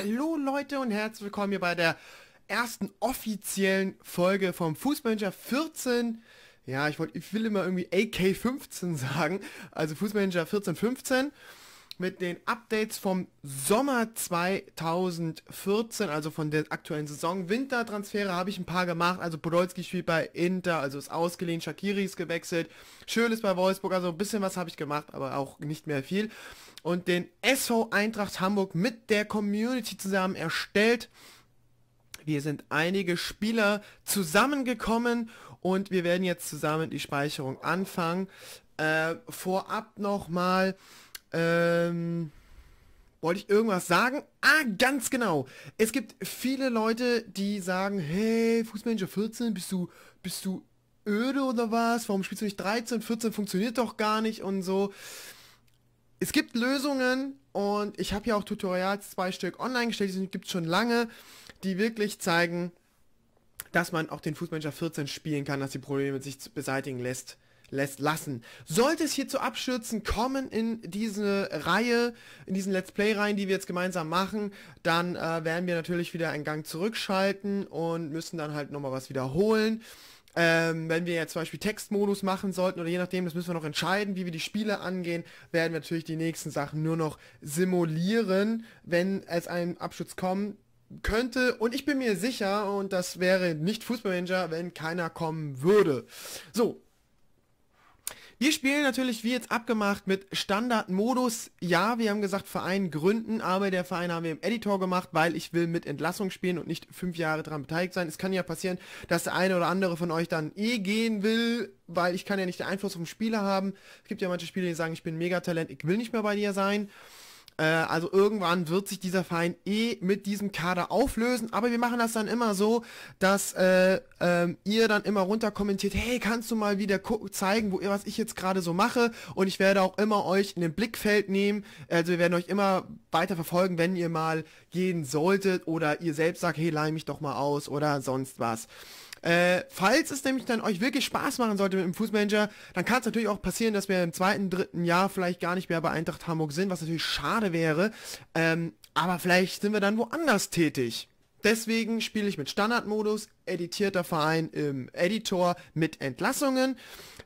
Hallo Leute und herzlich willkommen hier bei der ersten offiziellen Folge vom Fußmanager 14. Ja, ich, wollt, ich will immer irgendwie AK15 sagen, also Fußmanager 1415 mit den Updates vom Sommer 2014, also von der aktuellen Saison. Wintertransfere habe ich ein paar gemacht, also Podolski spielt bei Inter, also ist ausgeliehen, Shakiri ist gewechselt, Schön ist bei Wolfsburg, also ein bisschen was habe ich gemacht, aber auch nicht mehr viel. Und den SV Eintracht Hamburg mit der Community zusammen erstellt. Wir sind einige Spieler zusammengekommen und wir werden jetzt zusammen die Speicherung anfangen. Äh, vorab nochmal, ähm, wollte ich irgendwas sagen? Ah, ganz genau. Es gibt viele Leute, die sagen, hey, Fußmanager 14, bist du, bist du öde oder was? Warum spielst du nicht 13? 14 funktioniert doch gar nicht und so. Es gibt Lösungen und ich habe ja auch Tutorials, zwei Stück online gestellt, die gibt es schon lange, die wirklich zeigen, dass man auch den Fußmanager 14 spielen kann, dass die Probleme sich beseitigen lässt lässt lassen. Sollte es hier zu Abstürzen kommen in diese Reihe, in diesen Let's Play-Reihen, die wir jetzt gemeinsam machen, dann äh, werden wir natürlich wieder einen Gang zurückschalten und müssen dann halt nochmal was wiederholen. Ähm, wenn wir jetzt zum Beispiel Textmodus machen sollten oder je nachdem, das müssen wir noch entscheiden, wie wir die Spiele angehen, werden wir natürlich die nächsten Sachen nur noch simulieren, wenn es einen Abschutz kommt könnte und ich bin mir sicher und das wäre nicht Fußballmanager, wenn keiner kommen würde. So, wir spielen natürlich wie jetzt abgemacht mit Standardmodus. Ja, wir haben gesagt Verein gründen, aber der Verein haben wir im Editor gemacht, weil ich will mit Entlassung spielen und nicht fünf Jahre daran beteiligt sein. Es kann ja passieren, dass der eine oder andere von euch dann eh gehen will, weil ich kann ja nicht den Einfluss auf den Spieler haben. Es gibt ja manche Spieler, die sagen, ich bin Megatalent, ich will nicht mehr bei dir sein. Äh, also irgendwann wird sich dieser Verein eh mit diesem Kader auflösen, aber wir machen das dann immer so, dass äh, ähm, ihr dann immer runter kommentiert, hey, kannst du mal wieder zeigen, wo, ihr, was ich jetzt gerade so mache und ich werde auch immer euch in den Blickfeld nehmen, also wir werden euch immer weiter verfolgen, wenn ihr mal gehen solltet oder ihr selbst sagt, hey, leih mich doch mal aus oder sonst was. Äh, falls es nämlich dann euch wirklich Spaß machen sollte mit dem Fußmanager, dann kann es natürlich auch passieren, dass wir im zweiten, dritten Jahr vielleicht gar nicht mehr bei Eintracht Hamburg sind, was natürlich schade wäre. Ähm, aber vielleicht sind wir dann woanders tätig. Deswegen spiele ich mit Standardmodus, editierter Verein im Editor mit Entlassungen,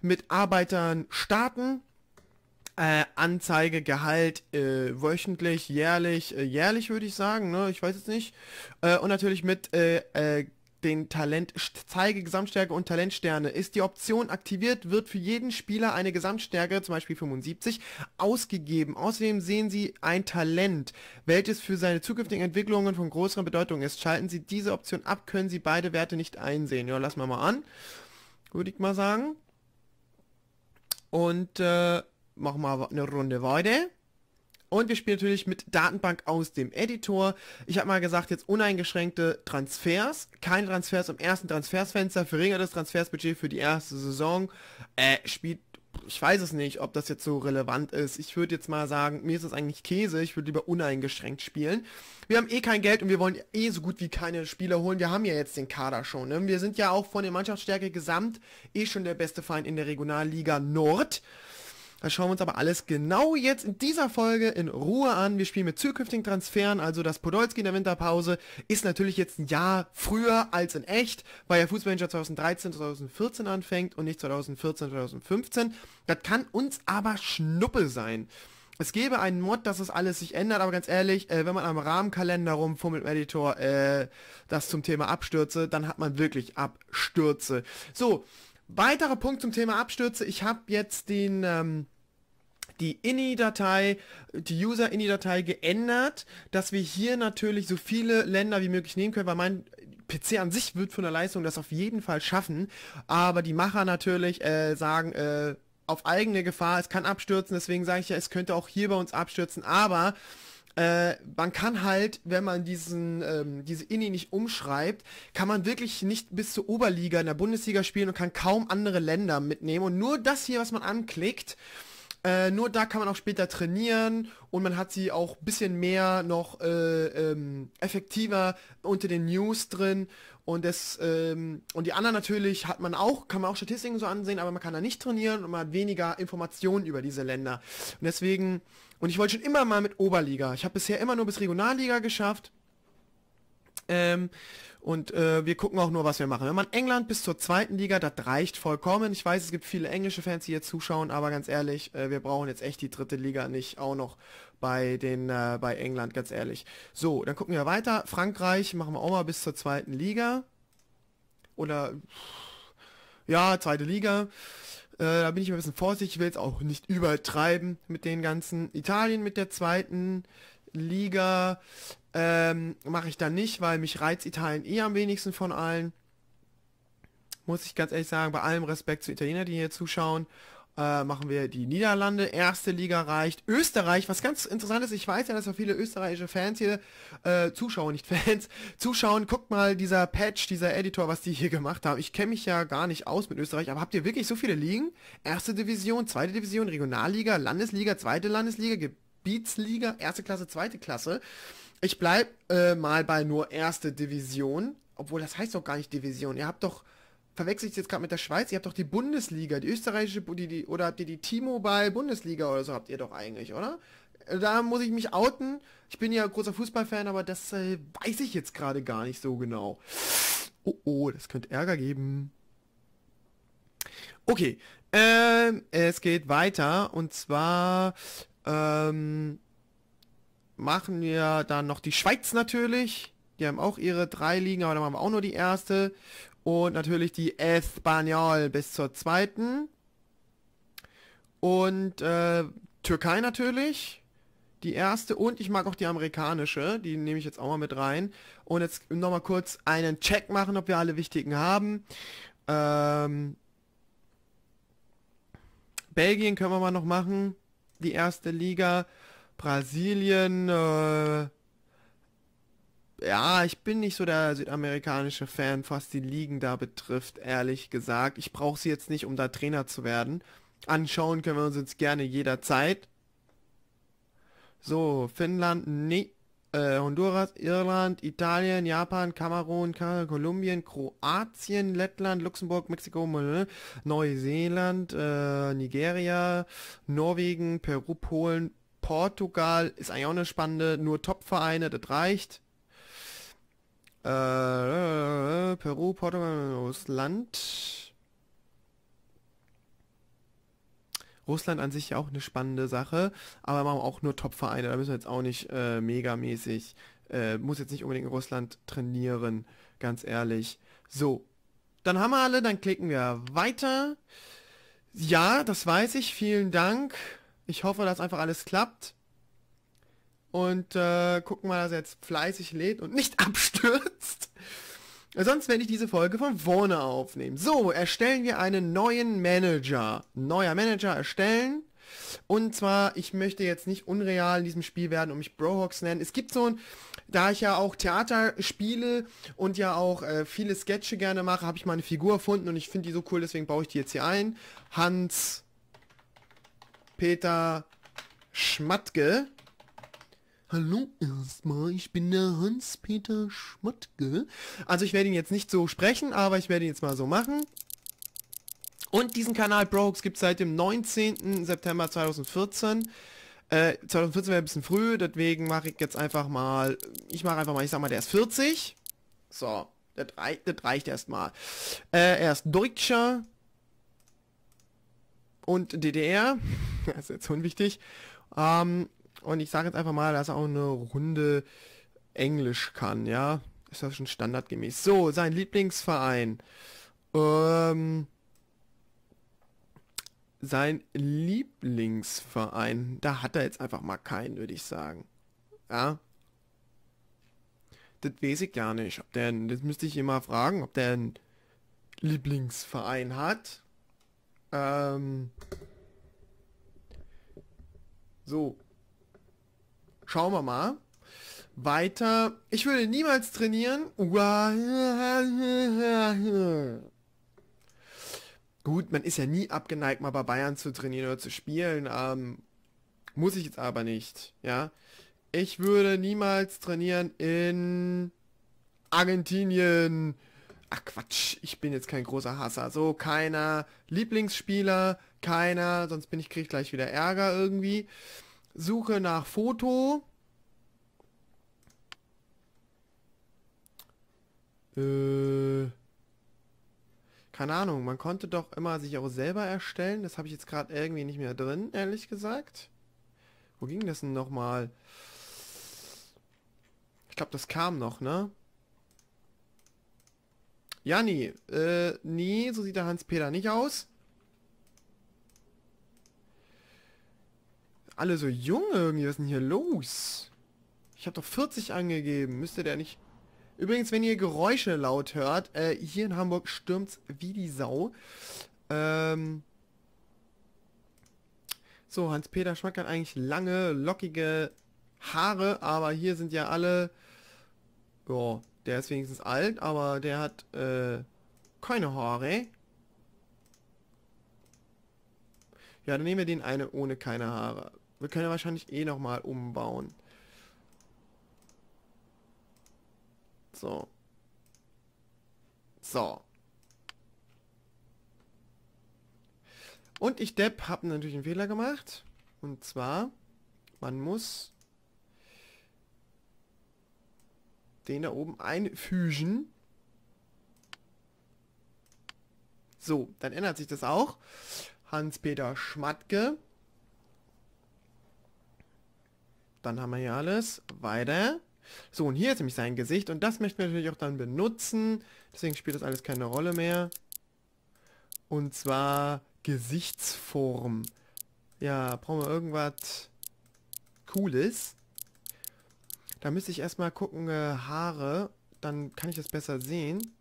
mit Arbeitern starten, äh, Anzeige, Gehalt äh, wöchentlich, jährlich, äh, jährlich würde ich sagen, ne? ich weiß es nicht. Äh, und natürlich mit äh, äh, den Talent zeige Gesamtstärke und Talentsterne. Ist die Option aktiviert, wird für jeden Spieler eine Gesamtstärke, zum Beispiel 75, ausgegeben. Außerdem sehen Sie ein Talent, welches für seine zukünftigen Entwicklungen von größerer Bedeutung ist. Schalten Sie diese Option ab, können Sie beide Werte nicht einsehen. Ja, lassen wir mal an, würde ich mal sagen. Und äh, machen wir eine Runde weiter. Und wir spielen natürlich mit Datenbank aus dem Editor. Ich habe mal gesagt, jetzt uneingeschränkte Transfers. Keine Transfers im ersten Transfersfenster. Verringertes Transfersbudget für die erste Saison. Äh, spielt ich weiß es nicht, ob das jetzt so relevant ist. Ich würde jetzt mal sagen, mir ist das eigentlich Käse. Ich würde lieber uneingeschränkt spielen. Wir haben eh kein Geld und wir wollen eh so gut wie keine Spieler holen. Wir haben ja jetzt den Kader schon. Ne? Wir sind ja auch von der Mannschaftsstärke gesamt eh schon der beste Feind in der Regionalliga Nord. Das schauen wir uns aber alles genau jetzt in dieser Folge in Ruhe an. Wir spielen mit zukünftigen Transfern, also das Podolski in der Winterpause ist natürlich jetzt ein Jahr früher als in echt, weil ja Fußballmanager 2013, 2014 anfängt und nicht 2014, 2015. Das kann uns aber Schnuppe sein. Es gäbe einen Mod, dass es alles sich ändert, aber ganz ehrlich, äh, wenn man am Rahmenkalender rumfummelt im Editor, äh, das zum Thema Abstürze, dann hat man wirklich Abstürze. So, weiterer Punkt zum Thema Abstürze. Ich habe jetzt den ähm, die INI-Datei, die User-INI-Datei geändert, dass wir hier natürlich so viele Länder wie möglich nehmen können, weil mein PC an sich wird von der Leistung das auf jeden Fall schaffen, aber die Macher natürlich äh, sagen, äh, auf eigene Gefahr, es kann abstürzen, deswegen sage ich ja, es könnte auch hier bei uns abstürzen, aber äh, man kann halt, wenn man diesen, ähm, diese Inni nicht umschreibt, kann man wirklich nicht bis zur Oberliga in der Bundesliga spielen und kann kaum andere Länder mitnehmen. Und nur das hier, was man anklickt, äh, nur da kann man auch später trainieren und man hat sie auch ein bisschen mehr noch äh, ähm, effektiver unter den News drin. Und das, ähm, und die anderen natürlich hat man auch, kann man auch Statistiken so ansehen, aber man kann da nicht trainieren und man hat weniger Informationen über diese Länder. Und deswegen, und ich wollte schon immer mal mit Oberliga. Ich habe bisher immer nur bis Regionalliga geschafft. Ähm, und äh, wir gucken auch nur, was wir machen. Wenn man England bis zur zweiten Liga, das reicht vollkommen. Ich weiß, es gibt viele englische Fans, die hier zuschauen, aber ganz ehrlich, äh, wir brauchen jetzt echt die dritte Liga nicht auch noch bei den äh, bei England, ganz ehrlich. So, dann gucken wir weiter. Frankreich machen wir auch mal bis zur zweiten Liga. Oder ja, zweite Liga. Äh, da bin ich ein bisschen vorsichtig, ich will es auch nicht übertreiben mit den ganzen. Italien mit der zweiten Liga. Ähm, Mache ich dann nicht, weil mich reizt Italien eh am wenigsten von allen. Muss ich ganz ehrlich sagen, bei allem Respekt zu Italienern, die hier zuschauen. Äh, machen wir die Niederlande, erste Liga reicht. Österreich, was ganz interessant ist, ich weiß ja, dass wir viele österreichische Fans hier äh, Zuschauer, nicht Fans, zuschauen. Guckt mal, dieser Patch, dieser Editor, was die hier gemacht haben. Ich kenne mich ja gar nicht aus mit Österreich, aber habt ihr wirklich so viele Ligen? Erste Division, zweite Division, Regionalliga, Landesliga, zweite Landesliga, Gebietsliga, erste Klasse, zweite Klasse. Ich bleib äh, mal bei nur erste Division. Obwohl, das heißt doch gar nicht Division. Ihr habt doch, verwechselt ich jetzt gerade mit der Schweiz, ihr habt doch die Bundesliga, die österreichische, die, die, oder habt ihr die T-Mobile-Bundesliga oder so habt ihr doch eigentlich, oder? Äh, da muss ich mich outen. Ich bin ja großer Fußballfan, aber das äh, weiß ich jetzt gerade gar nicht so genau. Oh, oh, das könnte Ärger geben. Okay, ähm, es geht weiter und zwar, ähm, machen wir dann noch die Schweiz natürlich. Die haben auch ihre drei Ligen, aber dann machen wir auch nur die erste. Und natürlich die Espanyol bis zur zweiten. Und äh, Türkei natürlich. Die erste und ich mag auch die amerikanische, die nehme ich jetzt auch mal mit rein. Und jetzt nochmal kurz einen Check machen, ob wir alle wichtigen haben. Ähm, Belgien können wir mal noch machen, die erste Liga. Brasilien, äh, ja, ich bin nicht so der südamerikanische Fan, was die Ligen da betrifft, ehrlich gesagt. Ich brauche sie jetzt nicht, um da Trainer zu werden. Anschauen können wir uns jetzt gerne jederzeit. So, Finnland, nee. Äh, Honduras, Irland, Italien, Japan, Kamerun, Kanada, Kolumbien, Kroatien, Lettland, Luxemburg, Mexiko, äh, Neuseeland, äh, Nigeria, Norwegen, Peru, Polen, Portugal ist eigentlich auch eine spannende, nur Top-Vereine, das reicht. Äh, Peru, Portugal, Russland. Russland an sich ja auch eine spannende Sache, aber wir machen auch nur Top-Vereine, da müssen wir jetzt auch nicht äh, megamäßig, äh, muss jetzt nicht unbedingt in Russland trainieren, ganz ehrlich. So, dann haben wir alle, dann klicken wir weiter. Ja, das weiß ich, vielen Dank. Ich hoffe, dass einfach alles klappt. Und äh, gucken mal, dass er jetzt fleißig lädt und nicht abstürzt. Sonst werde ich diese Folge von vorne aufnehmen. So, erstellen wir einen neuen Manager. Neuer Manager erstellen. Und zwar, ich möchte jetzt nicht unreal in diesem Spiel werden und mich Brohawks nennen. Es gibt so ein, da ich ja auch Theater spiele und ja auch äh, viele Sketche gerne mache, habe ich mal eine Figur erfunden und ich finde die so cool, deswegen baue ich die jetzt hier ein. Hans Peter Schmatke. Hallo erstmal, ich bin der Hans-Peter Schmatke. Also ich werde ihn jetzt nicht so sprechen, aber ich werde ihn jetzt mal so machen. Und diesen Kanal Brokes gibt es seit dem 19. September 2014. Äh, 2014 wäre ein bisschen früh, deswegen mache ich jetzt einfach mal, ich mache einfach mal, ich sag mal, der ist 40. So, das, rei das reicht erstmal. Äh, er ist Deutscher und DDR. das ist jetzt unwichtig. Ähm, und ich sage jetzt einfach mal, dass er auch eine Runde Englisch kann, ja. Ist das schon standardgemäß. So, sein Lieblingsverein. Ähm, sein Lieblingsverein. Da hat er jetzt einfach mal keinen, würde ich sagen. Ja. Das weiß ich gar nicht. Ob der, das müsste ich immer fragen, ob der einen Lieblingsverein hat. Ähm, so. Schauen wir mal. Weiter. Ich würde niemals trainieren. Gut, man ist ja nie abgeneigt, mal bei Bayern zu trainieren oder zu spielen. Ähm, muss ich jetzt aber nicht. Ja. Ich würde niemals trainieren in Argentinien. Ach Quatsch, ich bin jetzt kein großer Hasser. So, keiner Lieblingsspieler, keiner, sonst bin ich, krieg gleich wieder Ärger irgendwie. Suche nach Foto. Äh, keine Ahnung, man konnte doch immer sich auch selber erstellen. Das habe ich jetzt gerade irgendwie nicht mehr drin, ehrlich gesagt. Wo ging das denn nochmal? Ich glaube, das kam noch, ne? Jani, äh, nee, so sieht der Hans-Peter nicht aus. Alle so jung irgendwie, was ist denn hier los? Ich habe doch 40 angegeben, müsste der nicht... Übrigens, wenn ihr Geräusche laut hört, äh, hier in Hamburg stürmt's wie die Sau. Ähm... So, Hans-Peter Schmack hat eigentlich lange, lockige Haare, aber hier sind ja alle... Boah. Der ist wenigstens alt, aber der hat äh, keine Haare. Ja, dann nehmen wir den eine ohne keine Haare. Wir können wahrscheinlich eh nochmal umbauen. So. So. Und ich Depp habe natürlich einen Fehler gemacht. Und zwar, man muss Den da oben einfügen. So, dann ändert sich das auch. Hans-Peter Schmatke. Dann haben wir hier alles. Weiter. So, und hier ist nämlich sein Gesicht. Und das möchten wir natürlich auch dann benutzen. Deswegen spielt das alles keine Rolle mehr. Und zwar Gesichtsform. Ja, brauchen wir irgendwas Cooles. Da müsste ich erstmal gucken, äh, Haare. Dann kann ich das besser sehen.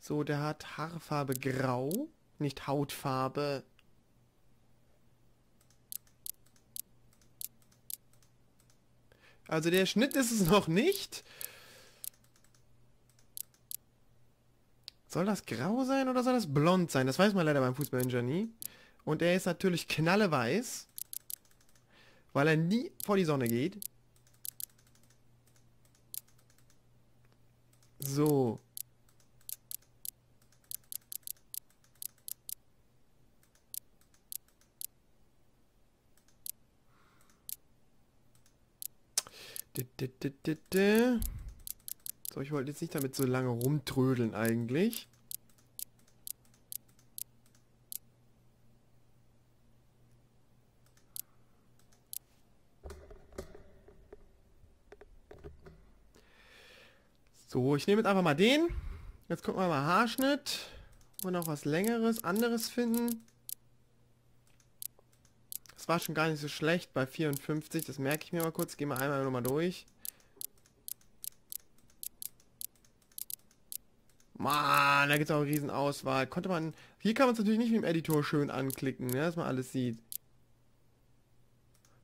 So, der hat Haarfarbe grau, nicht Hautfarbe. Also der Schnitt ist es noch nicht. Soll das grau sein oder soll das blond sein? Das weiß man leider beim Fußballingenieur nie. Und er ist natürlich knalleweiß, weil er nie vor die Sonne geht. So. So, ich wollte jetzt nicht damit so lange rumtrödeln eigentlich. So, ich nehme jetzt einfach mal den. Jetzt gucken wir mal Haarschnitt. Und noch was längeres, anderes finden. Das war schon gar nicht so schlecht bei 54. Das merke ich mir mal kurz. Gehen wir einmal nochmal durch. Man, da gibt es auch eine riesen Auswahl. Konnte man... Hier kann man es natürlich nicht mit dem Editor schön anklicken, ne, dass man alles sieht.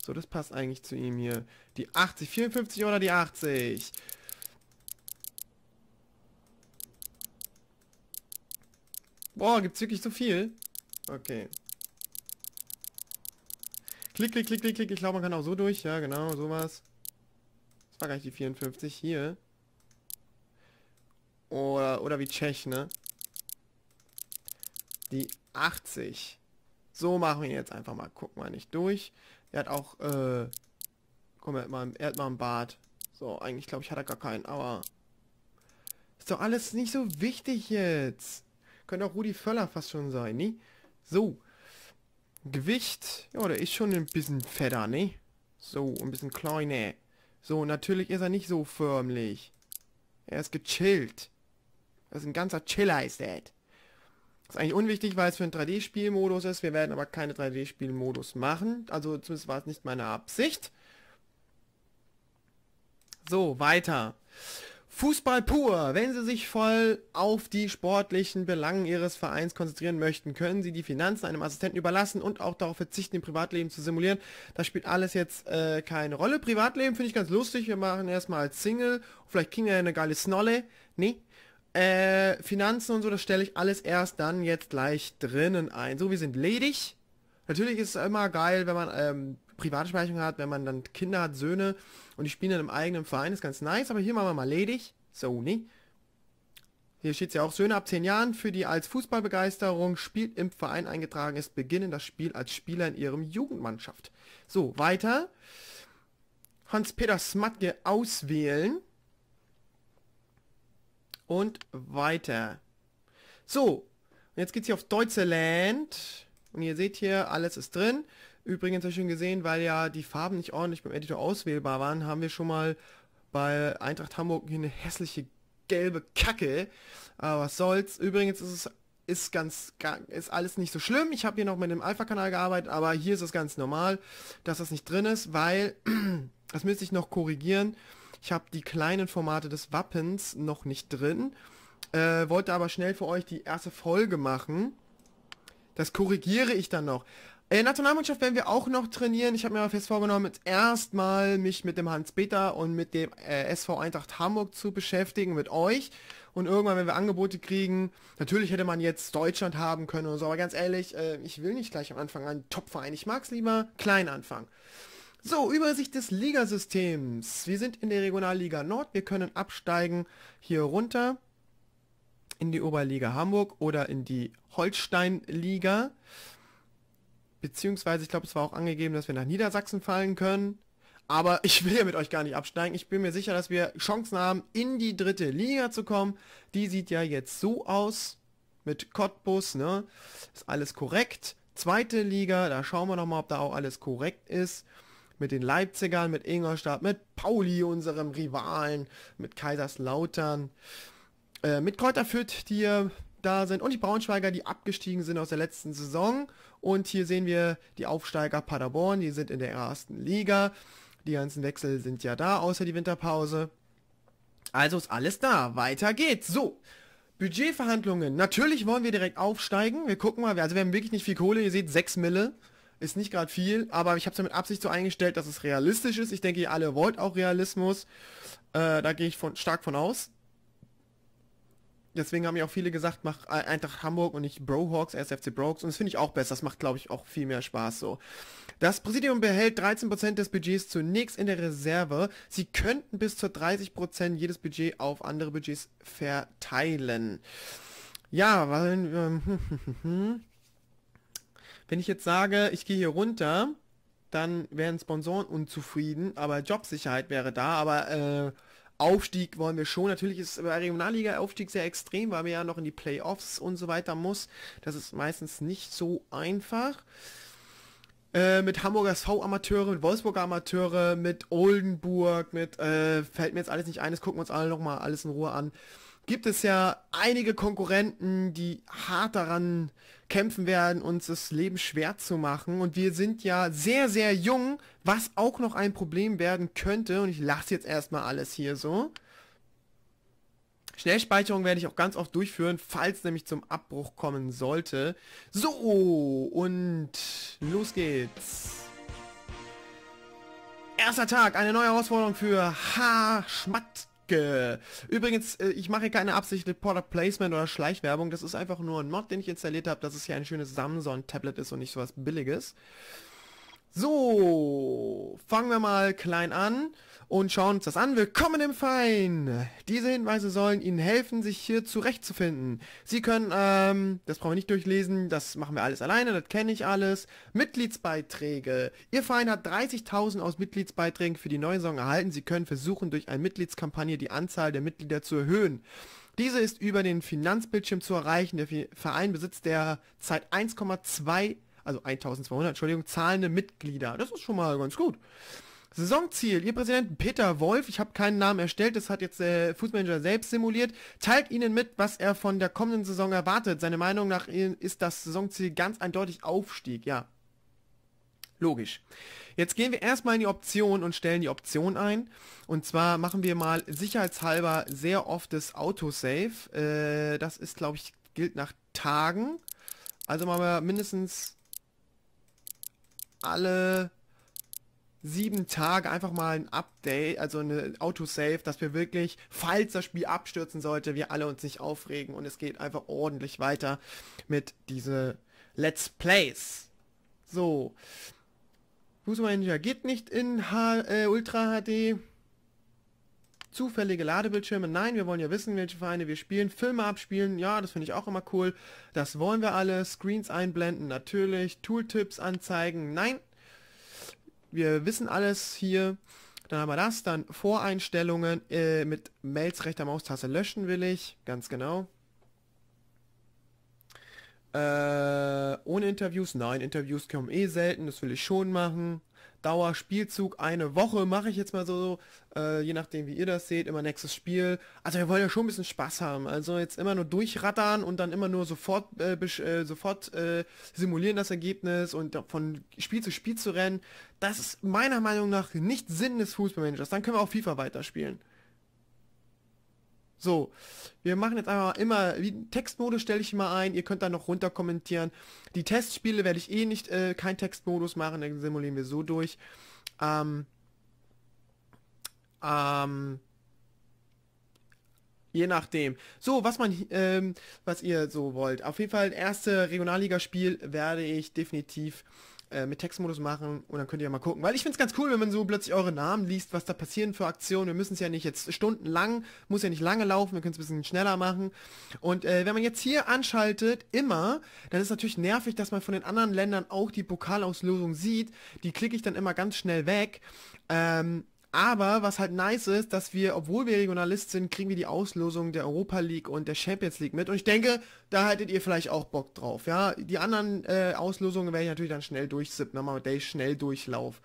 So, das passt eigentlich zu ihm hier. Die 80, 54 oder die 80? Boah, gibt's wirklich so viel? Okay. Klick, klick, klick, klick, klick. Ich glaube, man kann auch so durch. Ja, genau, sowas. Das war gar nicht die 54. Hier. Oder, oder wie Tschech, ne? Die 80. So machen wir jetzt einfach mal. Guck mal nicht durch. Er hat auch, äh... Komm, mal, er hat mal einen Bart. So, eigentlich glaube ich hat er gar keinen, aber... Ist doch alles nicht so wichtig jetzt. Könnte auch Rudi Völler fast schon sein, ne? So. Gewicht. Ja, der ist schon ein bisschen fetter, ne? So, ein bisschen kleiner. So, natürlich ist er nicht so förmlich. Er ist gechillt. Das ist ein ganzer Chiller, ist das. Ist eigentlich unwichtig, weil es für einen 3D-Spielmodus ist. Wir werden aber keine 3D-Spielmodus machen. Also zumindest war es nicht meine Absicht. So, weiter. Fußball pur. Wenn Sie sich voll auf die sportlichen Belangen Ihres Vereins konzentrieren möchten, können Sie die Finanzen einem Assistenten überlassen und auch darauf verzichten, im Privatleben zu simulieren. Das spielt alles jetzt äh, keine Rolle. Privatleben finde ich ganz lustig. Wir machen erstmal Single. Vielleicht kriegen wir eine geile Snolle. Nee. Äh, Finanzen und so, das stelle ich alles erst dann jetzt gleich drinnen ein. So, wir sind ledig. Natürlich ist es immer geil, wenn man ähm, private Speicherung hat, wenn man dann Kinder hat, Söhne und die spielen dann im eigenen Verein, ist ganz nice, aber hier machen wir mal ledig. Sony. Hier steht es ja auch, Söhne ab 10 Jahren, für die als Fußballbegeisterung spielt im Verein eingetragen ist, beginnen das Spiel als Spieler in ihrem Jugendmannschaft. So, weiter. Hans-Peter Smatke auswählen. Und weiter. So, und jetzt es hier auf Deutsche Land. Und ihr seht hier, alles ist drin. Übrigens habe ich schon gesehen, weil ja die Farben nicht ordentlich beim Editor auswählbar waren, haben wir schon mal bei Eintracht Hamburg eine hässliche gelbe Kacke. Aber was soll's. Übrigens ist es ist ganz ist alles nicht so schlimm. Ich habe hier noch mit dem Alpha-Kanal gearbeitet, aber hier ist es ganz normal, dass das nicht drin ist, weil das müsste ich noch korrigieren. Ich habe die kleinen Formate des Wappens noch nicht drin. Äh, wollte aber schnell für euch die erste Folge machen. Das korrigiere ich dann noch. Äh, in der Nationalmannschaft werden wir auch noch trainieren. Ich habe mir fest vorgenommen, jetzt erstmal mich mit dem Hans-Peter und mit dem äh, SV Eintracht Hamburg zu beschäftigen, mit euch. Und irgendwann, wenn wir Angebote kriegen, natürlich hätte man jetzt Deutschland haben können und so, aber ganz ehrlich, äh, ich will nicht gleich am Anfang einen Top-Verein. Ich mag es lieber klein anfangen. So, Übersicht des Ligasystems. Wir sind in der Regionalliga Nord. Wir können absteigen hier runter in die Oberliga Hamburg oder in die Holstein-Liga. Beziehungsweise, ich glaube, es war auch angegeben, dass wir nach Niedersachsen fallen können. Aber ich will ja mit euch gar nicht absteigen. Ich bin mir sicher, dass wir Chancen haben, in die dritte Liga zu kommen. Die sieht ja jetzt so aus. Mit Cottbus, ne? Ist alles korrekt. Zweite Liga, da schauen wir nochmal, ob da auch alles korrekt ist. Mit den Leipzigern, mit Ingolstadt, mit Pauli, unserem Rivalen, mit Kaiserslautern, äh, mit Kräuter Fürth, die äh, da sind und die Braunschweiger, die abgestiegen sind aus der letzten Saison und hier sehen wir die Aufsteiger Paderborn, die sind in der ersten Liga. Die ganzen Wechsel sind ja da, außer die Winterpause. Also ist alles da. Weiter geht's. So. Budgetverhandlungen. Natürlich wollen wir direkt aufsteigen. Wir gucken mal. Also wir haben wirklich nicht viel Kohle. Ihr seht 6 Mille. Ist nicht gerade viel, aber ich habe es ja mit Absicht so eingestellt, dass es realistisch ist. Ich denke, ihr alle wollt auch Realismus. Äh, da gehe ich von, stark von aus. Deswegen haben ja auch viele gesagt, mach Eintracht Hamburg und nicht Brohawks, SFC Brohawks. Und das finde ich auch besser. Das macht, glaube ich, auch viel mehr Spaß so. Das Präsidium behält 13% des Budgets zunächst in der Reserve. Sie könnten bis zu 30% jedes Budget auf andere Budgets verteilen. Ja, weil... Ähm, wenn ich jetzt sage, ich gehe hier runter, dann wären Sponsoren unzufrieden, aber Jobsicherheit wäre da, aber... Äh, Aufstieg wollen wir schon. Natürlich ist bei Regionalliga Aufstieg sehr extrem, weil man ja noch in die Playoffs und so weiter muss. Das ist meistens nicht so einfach. Äh, mit Hamburger SV-Amateure, mit Wolfsburger Amateure, mit Oldenburg, mit, äh, fällt mir jetzt alles nicht ein, das gucken wir uns alle nochmal alles in Ruhe an gibt es ja einige Konkurrenten, die hart daran kämpfen werden, uns das Leben schwer zu machen. Und wir sind ja sehr, sehr jung, was auch noch ein Problem werden könnte. Und ich lasse jetzt erstmal alles hier so. Schnellspeicherung werde ich auch ganz oft durchführen, falls nämlich zum Abbruch kommen sollte. So, und los geht's. Erster Tag, eine neue Herausforderung für H. Schmatt Danke. Übrigens, äh, ich mache hier keine Absicht mit Product Placement oder Schleichwerbung. Das ist einfach nur ein Mod, den ich installiert habe, dass es hier ein schönes Samsung-Tablet ist und nicht sowas Billiges. So, fangen wir mal klein an und schauen uns das an. Willkommen im Verein! Diese Hinweise sollen Ihnen helfen, sich hier zurechtzufinden. Sie können, ähm, das brauchen wir nicht durchlesen, das machen wir alles alleine, das kenne ich alles. Mitgliedsbeiträge. Ihr Verein hat 30.000 aus Mitgliedsbeiträgen für die neue Saison erhalten. Sie können versuchen, durch eine Mitgliedskampagne die Anzahl der Mitglieder zu erhöhen. Diese ist über den Finanzbildschirm zu erreichen. Der Verein besitzt derzeit 1,2, also 1200, Entschuldigung, zahlende Mitglieder. Das ist schon mal ganz gut. Saisonziel, ihr Präsident Peter Wolf, ich habe keinen Namen erstellt, das hat jetzt der äh, Fußmanager selbst simuliert, teilt Ihnen mit, was er von der kommenden Saison erwartet. Seine Meinung nach ist das Saisonziel ganz eindeutig Aufstieg, ja. Logisch. Jetzt gehen wir erstmal in die Option und stellen die Option ein. Und zwar machen wir mal sicherheitshalber sehr oft das Autosave. Äh, das ist, glaube ich, gilt nach Tagen. Also machen wir mindestens alle sieben Tage einfach mal ein Update, also eine Autosave, dass wir wirklich, falls das Spiel abstürzen sollte, wir alle uns nicht aufregen und es geht einfach ordentlich weiter mit diese Let's Plays. So. Fußball Manager geht nicht in H äh, Ultra HD. Zufällige Ladebildschirme. Nein, wir wollen ja wissen, welche Vereine wir spielen. Filme abspielen. Ja, das finde ich auch immer cool. Das wollen wir alle. Screens einblenden. Natürlich. Tooltips anzeigen. Nein, wir wissen alles hier. Dann haben wir das, dann Voreinstellungen äh, mit Mails rechter Maustaste löschen will ich, ganz genau. Äh, ohne Interviews? Nein, Interviews kommen eh selten, das will ich schon machen. Dauerspielzug eine Woche, mache ich jetzt mal so, äh, je nachdem wie ihr das seht, immer nächstes Spiel. Also wir wollen ja schon ein bisschen Spaß haben. Also jetzt immer nur durchrattern und dann immer nur sofort, äh, äh sofort äh, simulieren das Ergebnis und von Spiel zu Spiel zu rennen. Das ist meiner Meinung nach nicht Sinn des Fußballmanagers. Dann können wir auch FIFA weiterspielen. So, wir machen jetzt einfach immer, wie Textmodus stelle ich mal ein, ihr könnt da noch runter kommentieren. Die Testspiele werde ich eh nicht, äh, kein Textmodus machen, dann simulieren wir so durch. Ähm, ähm, je nachdem. So, was man, ähm, was ihr so wollt. Auf jeden Fall, erste Regionalligaspiel werde ich definitiv äh, mit Textmodus machen und dann könnt ihr mal gucken. Weil ich finde es ganz cool, wenn man so plötzlich eure Namen liest, was da passieren für Aktionen. Wir müssen es ja nicht jetzt stundenlang, muss ja nicht lange laufen, wir können es ein bisschen schneller machen. Und äh, wenn man jetzt hier anschaltet, immer, dann ist es natürlich nervig, dass man von den anderen Ländern auch die Pokalauslösung sieht. Die klicke ich dann immer ganz schnell weg. Ähm, aber was halt nice ist, dass wir, obwohl wir Regionalist sind, kriegen wir die Auslosung der Europa League und der Champions League mit. Und ich denke, da hättet ihr vielleicht auch Bock drauf. Ja, die anderen äh, Auslosungen werde ich natürlich dann schnell durchsippen. Nochmal der schnell Durchlauf.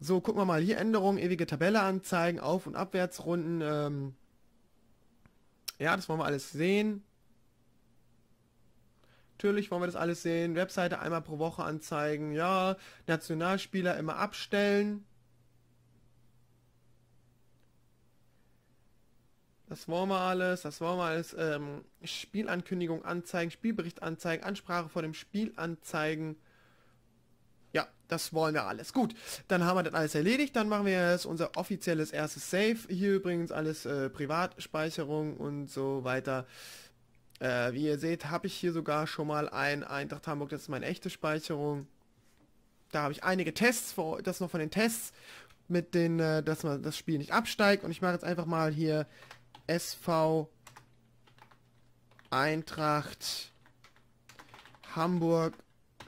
So, gucken wir mal. Hier Änderungen, ewige Tabelle anzeigen, Auf- und Abwärtsrunden. Ähm ja, das wollen wir alles sehen. Natürlich wollen wir das alles sehen. Webseite einmal pro Woche anzeigen. Ja, Nationalspieler immer abstellen. das wollen wir alles, das wollen wir alles, ähm, Spielankündigung anzeigen, Spielbericht anzeigen, Ansprache vor dem Spiel anzeigen. Ja, das wollen wir alles. Gut, dann haben wir das alles erledigt. Dann machen wir jetzt unser offizielles erstes Save. Hier übrigens alles äh, Privatspeicherung und so weiter. Äh, wie ihr seht, habe ich hier sogar schon mal ein Eintracht Hamburg. Das ist meine echte Speicherung. Da habe ich einige Tests, vor, das noch von den Tests, mit denen, äh, dass man das Spiel nicht absteigt. Und ich mache jetzt einfach mal hier SV Eintracht Hamburg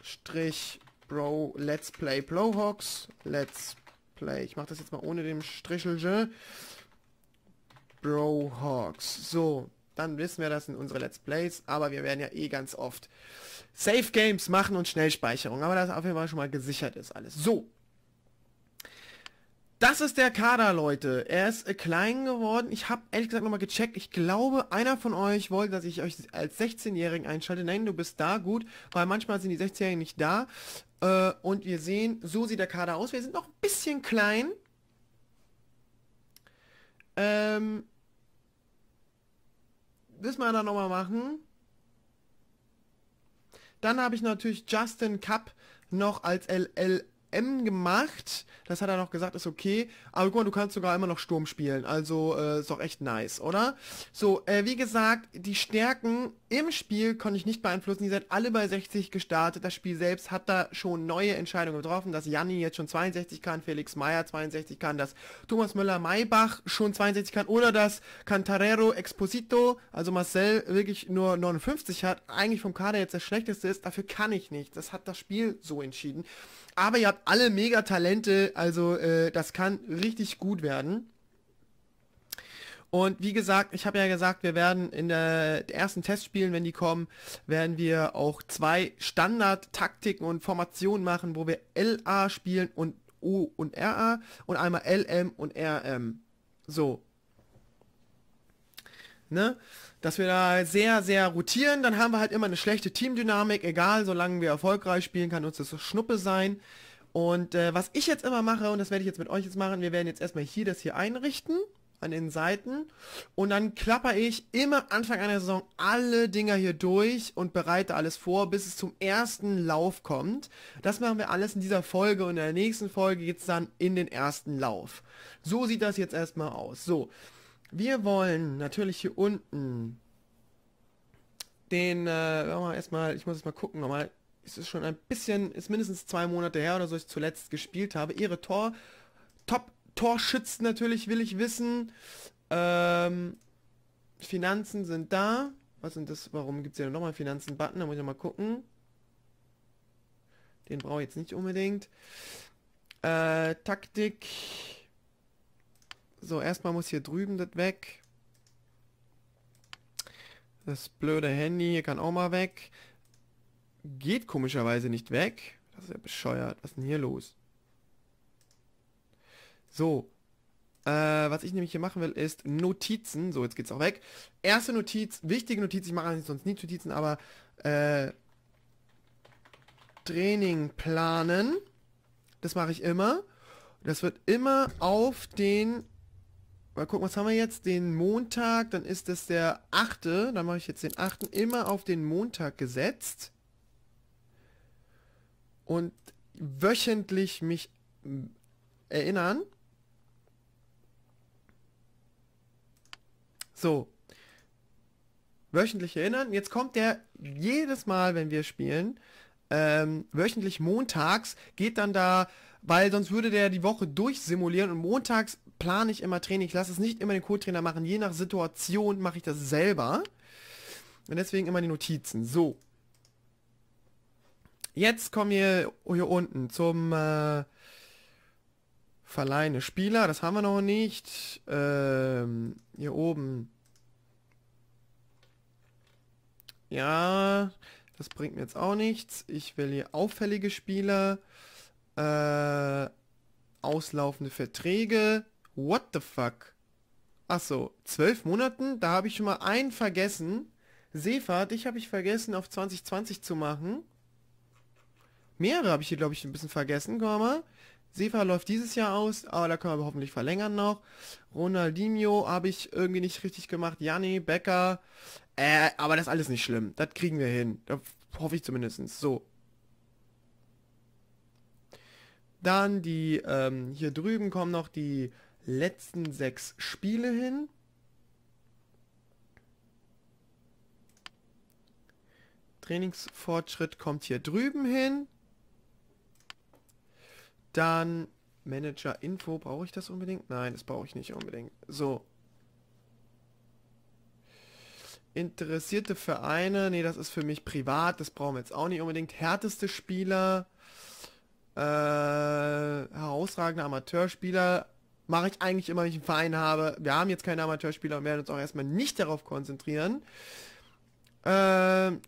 Strich Bro Let's Play Blowhawks Let's Play. Ich mache das jetzt mal ohne dem Strichelge. Brohawks. So, dann wissen wir, das sind unsere Let's Plays, aber wir werden ja eh ganz oft Safe Games machen und Schnellspeicherung, aber das auf jeden Fall schon mal gesichert ist alles. So, das ist der Kader, Leute. Er ist äh, klein geworden. Ich habe ehrlich gesagt nochmal gecheckt. Ich glaube, einer von euch wollte, dass ich euch als 16-Jährigen einschalte. Nein, du bist da, gut, weil manchmal sind die 16-Jährigen nicht da. Äh, und wir sehen, so sieht der Kader aus. Wir sind noch ein bisschen klein. Ähm, müssen wir dann nochmal machen. Dann habe ich natürlich Justin Cup noch als LL M gemacht. Das hat er noch gesagt, ist okay. Aber guck mal, du kannst sogar immer noch Sturm spielen. Also äh, ist doch echt nice, oder? So, äh, wie gesagt, die Stärken im Spiel konnte ich nicht beeinflussen. Die seid alle bei 60 gestartet. Das Spiel selbst hat da schon neue Entscheidungen getroffen, dass Janni jetzt schon 62 kann, Felix Meyer 62 kann, dass Thomas Müller-Maybach schon 62 kann oder dass Cantarero Exposito, also Marcel, wirklich nur 59 hat. Eigentlich vom Kader jetzt das Schlechteste ist. Dafür kann ich nicht. Das hat das Spiel so entschieden. Aber ihr habt alle mega Talente, also äh, das kann richtig gut werden. Und wie gesagt, ich habe ja gesagt, wir werden in der ersten Testspielen, wenn die kommen, werden wir auch zwei Standard-Taktiken und Formationen machen, wo wir LA spielen und O und RA und einmal LM und RM. So, Ne? Dass wir da sehr, sehr rotieren, dann haben wir halt immer eine schlechte Teamdynamik, egal, solange wir erfolgreich spielen, kann uns das so Schnuppe sein. Und äh, was ich jetzt immer mache, und das werde ich jetzt mit euch jetzt machen, wir werden jetzt erstmal hier das hier einrichten, an den Seiten. Und dann klapper ich immer Anfang einer Saison alle Dinger hier durch und bereite alles vor, bis es zum ersten Lauf kommt. Das machen wir alles in dieser Folge und in der nächsten Folge geht es dann in den ersten Lauf. So sieht das jetzt erstmal aus. So, wir wollen natürlich hier unten den, äh, mal erstmal, ich muss jetzt mal gucken, nochmal, ist es schon ein bisschen, ist mindestens zwei Monate her oder so, ich zuletzt gespielt habe. Ihre Tor, Top Torschützen natürlich will ich wissen. Ähm, Finanzen sind da. Was sind das? Warum gibt es hier nochmal Finanzen-Button? Da muss ich nochmal gucken. Den brauche ich jetzt nicht unbedingt. Äh, Taktik. So, erstmal muss hier drüben das weg. Das blöde Handy hier kann auch mal weg. Geht komischerweise nicht weg. Das ist ja bescheuert. Was ist denn hier los? So. Äh, was ich nämlich hier machen will, ist Notizen. So, jetzt geht's auch weg. Erste Notiz, wichtige Notiz. Ich mache sonst nie Notizen, aber äh, Training planen. Das mache ich immer. Das wird immer auf den mal gucken, was haben wir jetzt? Den Montag, dann ist das der 8. Dann mache ich jetzt den 8. immer auf den Montag gesetzt. Und wöchentlich mich erinnern. So. Wöchentlich erinnern. Jetzt kommt der jedes Mal, wenn wir spielen, ähm, wöchentlich montags, geht dann da, weil sonst würde der die Woche durchsimulieren und montags plane ich immer Training. Ich lasse es nicht immer den Co-Trainer machen. Je nach Situation mache ich das selber. Und deswegen immer die Notizen. So. Jetzt kommen wir hier unten zum äh, Verleihene Spieler. Das haben wir noch nicht. Ähm, hier oben. Ja, das bringt mir jetzt auch nichts. Ich will hier auffällige Spieler. Äh, auslaufende Verträge. What the fuck? Achso, zwölf Monaten? Da habe ich schon mal einen vergessen. Sefa, dich habe ich vergessen auf 2020 zu machen. Mehrere habe ich hier, glaube ich, ein bisschen vergessen. Guck mal. Sefa läuft dieses Jahr aus, aber da können wir hoffentlich verlängern noch. Ronaldinho habe ich irgendwie nicht richtig gemacht. Janni, Becker. Äh, aber das ist alles nicht schlimm. Das kriegen wir hin. Da hoffe ich zumindest. So. Dann die, ähm, hier drüben kommen noch die letzten sechs Spiele hin. Trainingsfortschritt kommt hier drüben hin. Dann Manager-Info, brauche ich das unbedingt? Nein, das brauche ich nicht unbedingt. So. Interessierte Vereine, nee, das ist für mich privat, das brauchen wir jetzt auch nicht unbedingt. Härteste Spieler, äh, herausragende Amateurspieler, mache ich eigentlich immer, wenn ich einen Verein habe. Wir haben jetzt keine Amateurspieler und werden uns auch erstmal nicht darauf konzentrieren. Ähm,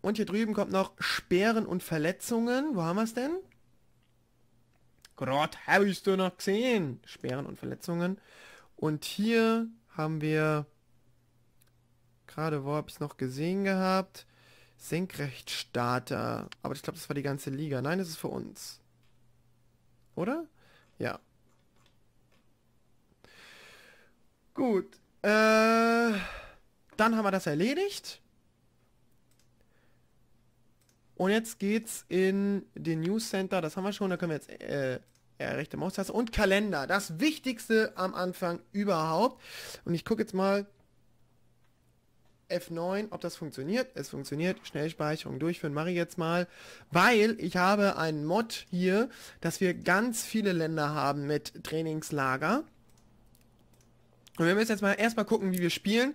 und hier drüben kommt noch Sperren und Verletzungen. Wo haben wir es denn? Gott, habe ich du noch gesehen. Sperren und Verletzungen. Und hier haben wir... Gerade wo habe ich es noch gesehen gehabt? Senkrechtstarter. Aber ich glaube, das war die ganze Liga. Nein, das ist für uns. Oder? Ja. Gut. Äh, dann haben wir das erledigt. Und jetzt geht's in den News Center. Das haben wir schon. Da können wir jetzt äh, ja, rechte Maustaste. Und Kalender. Das Wichtigste am Anfang überhaupt. Und ich gucke jetzt mal F9, ob das funktioniert. Es funktioniert. Schnellspeicherung durchführen mache ich jetzt mal. Weil ich habe einen Mod hier, dass wir ganz viele Länder haben mit Trainingslager. Und wir müssen jetzt mal erstmal gucken, wie wir spielen.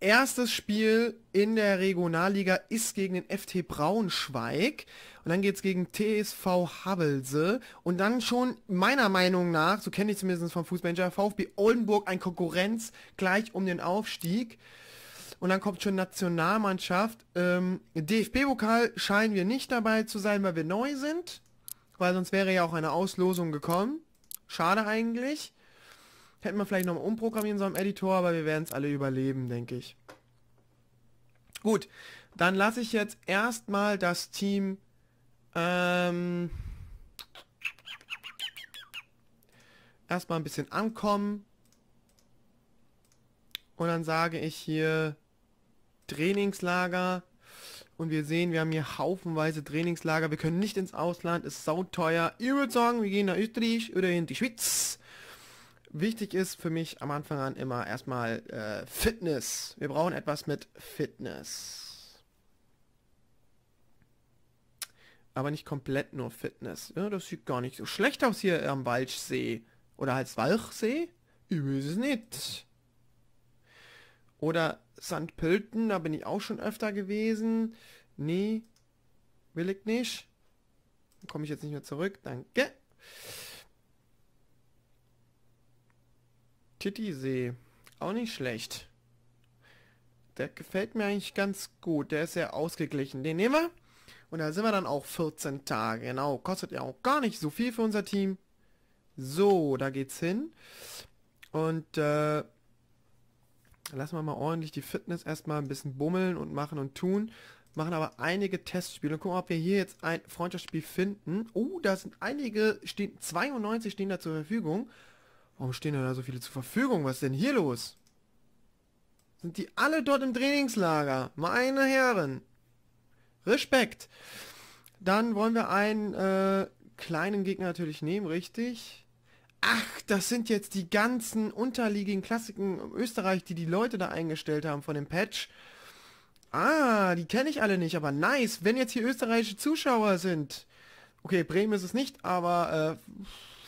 Erstes Spiel in der Regionalliga ist gegen den FT Braunschweig. Und dann geht es gegen TSV Havelse. Und dann schon meiner Meinung nach, so kenne ich zumindest vom Fußballer, VfB Oldenburg ein Konkurrenz gleich um den Aufstieg. Und dann kommt schon Nationalmannschaft. Ähm, DFB-Pokal scheinen wir nicht dabei zu sein, weil wir neu sind. Weil sonst wäre ja auch eine Auslosung gekommen. Schade eigentlich. Hätten wir vielleicht noch mal umprogrammieren sollen im Editor, aber wir werden es alle überleben, denke ich. Gut, dann lasse ich jetzt erstmal das Team... Ähm, erstmal ein bisschen ankommen. Und dann sage ich hier Trainingslager. Und wir sehen, wir haben hier haufenweise Trainingslager. Wir können nicht ins Ausland, ist sauteuer. Ich würde sagen, wir gehen nach Österreich oder in die Schweiz. Wichtig ist für mich am Anfang an immer erstmal äh, Fitness. Wir brauchen etwas mit Fitness. Aber nicht komplett nur Fitness. Ja, das sieht gar nicht so schlecht aus hier am Walchsee. Oder als halt Walchsee? Ich weiß es nicht. Oder Sandpölten, da bin ich auch schon öfter gewesen. Nee, will ich nicht. Komme ich jetzt nicht mehr zurück, danke. Titisee. Auch nicht schlecht. Der gefällt mir eigentlich ganz gut. Der ist sehr ausgeglichen. Den nehmen wir. Und da sind wir dann auch 14 Tage. Genau, kostet ja auch gar nicht so viel für unser Team. So, da geht's hin. Und äh, lassen wir mal ordentlich die Fitness erstmal ein bisschen bummeln und machen und tun. Machen aber einige Testspiele. Und gucken, ob wir hier jetzt ein Freundschaftsspiel finden. Oh, da sind einige, stehen, 92 stehen da zur Verfügung. Warum stehen da so viele zur Verfügung? Was ist denn hier los? Sind die alle dort im Trainingslager? Meine Herren. Respekt. Dann wollen wir einen äh, kleinen Gegner natürlich nehmen, richtig? Ach, das sind jetzt die ganzen unterliegenden Klassiken Österreich, die die Leute da eingestellt haben von dem Patch. Ah, die kenne ich alle nicht, aber nice, wenn jetzt hier österreichische Zuschauer sind. Okay, Bremen ist es nicht, aber äh,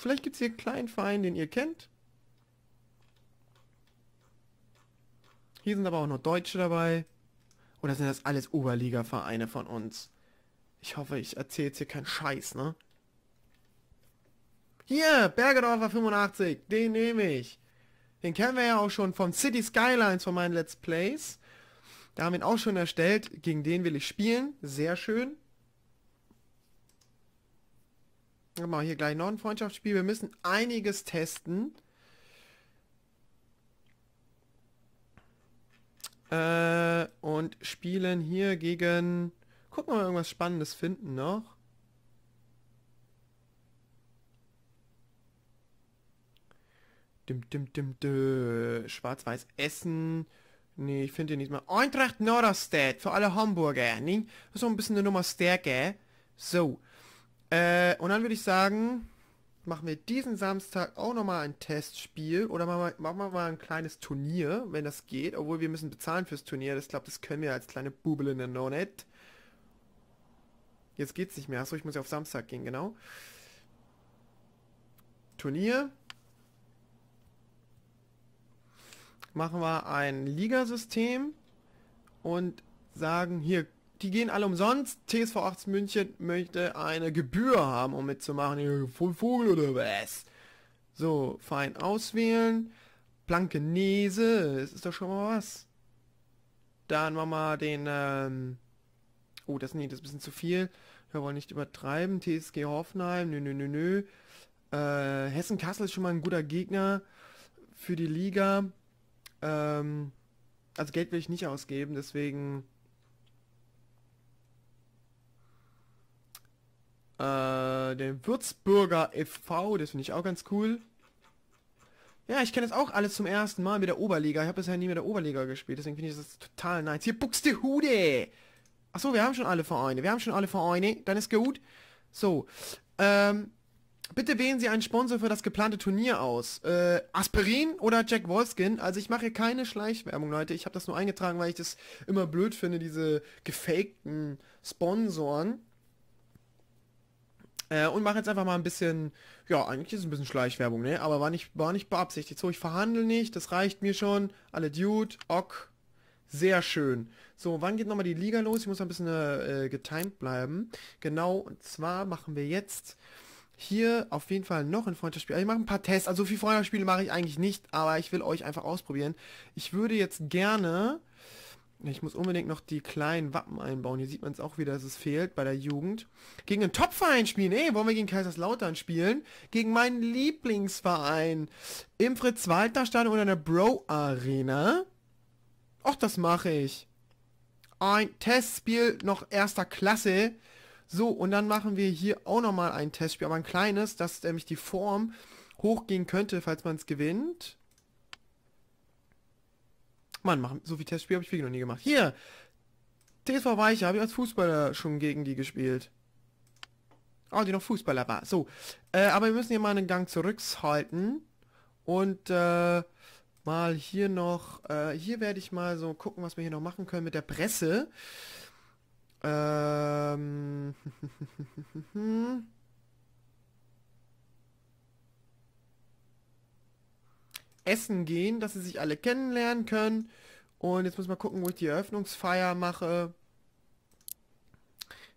Vielleicht gibt es hier einen kleinen Verein, den ihr kennt. Hier sind aber auch noch Deutsche dabei. Oder sind das alles Oberliga-Vereine von uns? Ich hoffe, ich erzähle jetzt hier keinen Scheiß, ne? Hier, Bergedorfer 85, den nehme ich. Den kennen wir ja auch schon vom City Skylines, von meinen Let's Plays. Da haben wir ihn auch schon erstellt. Gegen den will ich spielen. Sehr schön. Guck mal, hier gleich noch ein Freundschaftsspiel. Wir müssen einiges testen. Äh, und spielen hier gegen... Gucken wir mal, irgendwas Spannendes finden noch. Dim, dim, dim, dim. Schwarz-Weiß Essen. Nee, ich finde den nicht mal. Eintracht Norderstedt für alle Hamburger. Nee, so ein bisschen eine Nummer stärker. So. Äh, und dann würde ich sagen, machen wir diesen Samstag auch nochmal ein Testspiel oder machen wir, machen wir mal ein kleines Turnier, wenn das geht. Obwohl wir müssen bezahlen fürs Turnier. Das glaube, das können wir als kleine Bubel in der Nonet. Jetzt geht's nicht mehr. Achso, ich muss ja auf Samstag gehen, genau. Turnier. Machen wir ein Ligasystem und sagen, hier, die gehen alle umsonst. TSV 18 München möchte eine Gebühr haben, um mitzumachen. Voll Vogel oder was? So, fein auswählen. Blankenese, das ist doch schon mal was. Dann machen wir den, ähm oh, das, nee, das ist ein bisschen zu viel. Wir wollen nicht übertreiben. TSG Hoffenheim, nö, nö, nö, nö. Äh, Hessen-Kassel ist schon mal ein guter Gegner für die Liga. Ähm, also Geld will ich nicht ausgeben, deswegen Äh, der Würzburger e.V., das finde ich auch ganz cool. Ja, ich kenne das auch alles zum ersten Mal mit der Oberliga. Ich habe bisher nie mit der Oberliga gespielt, deswegen finde ich das total nice. Hier, Buxtehude! Achso, wir haben schon alle Vereine. Wir haben schon alle Vereine. Dann ist gut. So. Ähm, bitte wählen Sie einen Sponsor für das geplante Turnier aus. Äh, Aspirin oder Jack Wolfskin? Also ich mache keine Schleichwerbung, Leute. Ich habe das nur eingetragen, weil ich das immer blöd finde, diese gefakten Sponsoren. Äh, und mache jetzt einfach mal ein bisschen, ja, eigentlich ist es ein bisschen Schleichwerbung, ne? Aber war nicht, war nicht beabsichtigt. So, ich verhandle nicht, das reicht mir schon. Alle Dude, ok. Sehr schön. So, wann geht nochmal die Liga los? Ich muss ein bisschen äh, äh getimed bleiben. Genau, und zwar machen wir jetzt hier auf jeden Fall noch ein Freundschaftsspiel. Also ich mache ein paar Tests. Also viel viele Freundschaftsspiele mache ich eigentlich nicht, aber ich will euch einfach ausprobieren. Ich würde jetzt gerne ich muss unbedingt noch die kleinen Wappen einbauen. Hier sieht man es auch wieder, dass es fehlt bei der Jugend. Gegen einen Top-Verein spielen. Ey, wollen wir gegen Kaiserslautern spielen? Gegen meinen Lieblingsverein. Im Fritz-Walter-Stadion oder in der Bro-Arena. Och, das mache ich. Ein Testspiel noch erster Klasse. So, und dann machen wir hier auch nochmal ein Testspiel. Aber ein kleines, dass nämlich die Form hochgehen könnte, falls man es gewinnt. Mann, machen, so viel Testspiel habe ich wirklich noch nie gemacht. Hier, TSV Weiche habe ich als Fußballer schon gegen die gespielt. oh, die noch Fußballer war. So, äh, aber wir müssen hier mal einen Gang zurückhalten. Und äh, mal hier noch, äh, hier werde ich mal so gucken, was wir hier noch machen können mit der Presse. Ähm... Hm, hm, hm, essen gehen, dass sie sich alle kennenlernen können. Und jetzt muss man gucken, wo ich die Eröffnungsfeier mache.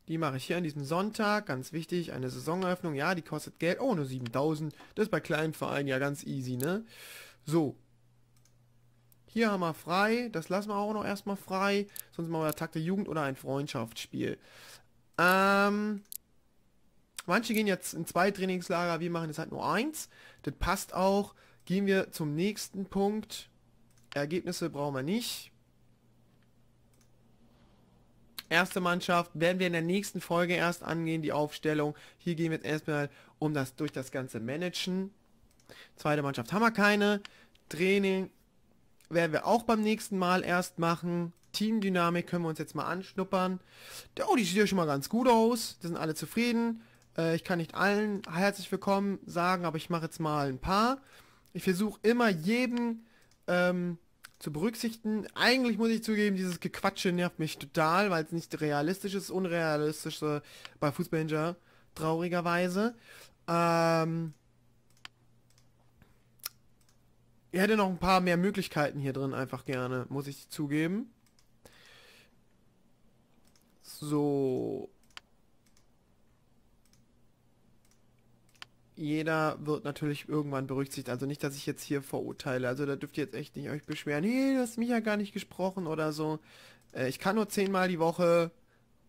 Die mache ich hier an diesem Sonntag, ganz wichtig, eine Saisoneröffnung. Ja, die kostet Geld. Oh, nur 7000. Das ist bei kleinen Vereinen ja ganz easy, ne? So. Hier haben wir frei. Das lassen wir auch noch erstmal frei. Sonst machen wir Tag der Jugend oder ein Freundschaftsspiel. Ähm, manche gehen jetzt in zwei Trainingslager. Wir machen jetzt halt nur eins. Das passt auch. Gehen wir zum nächsten Punkt. Ergebnisse brauchen wir nicht. Erste Mannschaft werden wir in der nächsten Folge erst angehen, die Aufstellung. Hier gehen wir jetzt erstmal um das durch das ganze Managen. Zweite Mannschaft haben wir keine. Training werden wir auch beim nächsten Mal erst machen. Teamdynamik können wir uns jetzt mal anschnuppern. Oh, die sieht ja schon mal ganz gut aus. Die sind alle zufrieden. Äh, ich kann nicht allen herzlich willkommen sagen, aber ich mache jetzt mal ein paar. Ich versuche immer jeden ähm, zu berücksichtigen. Eigentlich muss ich zugeben, dieses Gequatsche nervt mich total, weil es nicht realistisch ist, unrealistisch äh, bei Fußballer traurigerweise. Ähm, ich hätte noch ein paar mehr Möglichkeiten hier drin einfach gerne, muss ich zugeben. So. jeder wird natürlich irgendwann berücksichtigt. Also nicht, dass ich jetzt hier verurteile. Also da dürft ihr jetzt echt nicht euch beschweren, hey, du hast mich ja gar nicht gesprochen oder so. Äh, ich kann nur zehnmal die Woche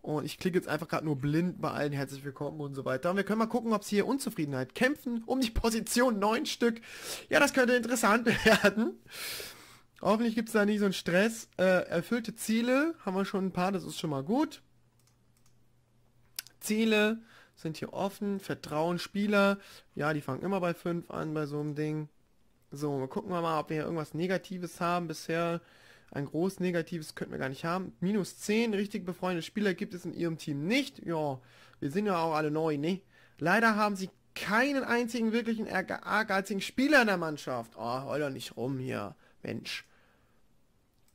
und ich klicke jetzt einfach gerade nur blind bei allen herzlich willkommen und so weiter. Und wir können mal gucken, ob es hier Unzufriedenheit kämpfen um die Position neun Stück. Ja, das könnte interessant werden. Hoffentlich gibt es da nicht so einen Stress. Äh, erfüllte Ziele haben wir schon ein paar, das ist schon mal gut. Ziele, sind hier offen, vertrauen Spieler. Ja, die fangen immer bei 5 an bei so einem Ding. So, wir gucken wir mal, ob wir hier irgendwas Negatives haben. Bisher ein groß Negatives könnten wir gar nicht haben. Minus 10, richtig befreundete Spieler gibt es in ihrem Team nicht. Ja, wir sind ja auch alle neu, ne? Leider haben sie keinen einzigen wirklichen ehrgeizigen Spieler in der Mannschaft. Oh, heul doch nicht rum hier, Mensch.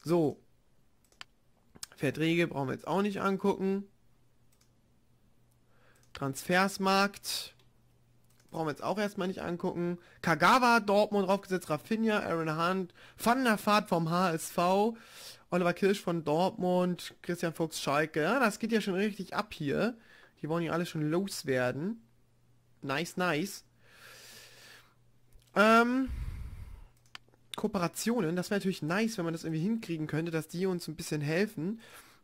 So. Verträge brauchen wir jetzt auch nicht angucken. Transfersmarkt. Brauchen wir jetzt auch erstmal nicht angucken. Kagawa, Dortmund draufgesetzt, Rafinha, Aaron Hunt, Van der Vaart vom HSV, Oliver Kirsch von Dortmund, Christian Fuchs, Schalke. Ja, das geht ja schon richtig ab hier. Die wollen ja alle schon loswerden. Nice, nice. Ähm, Kooperationen, das wäre natürlich nice, wenn man das irgendwie hinkriegen könnte, dass die uns ein bisschen helfen.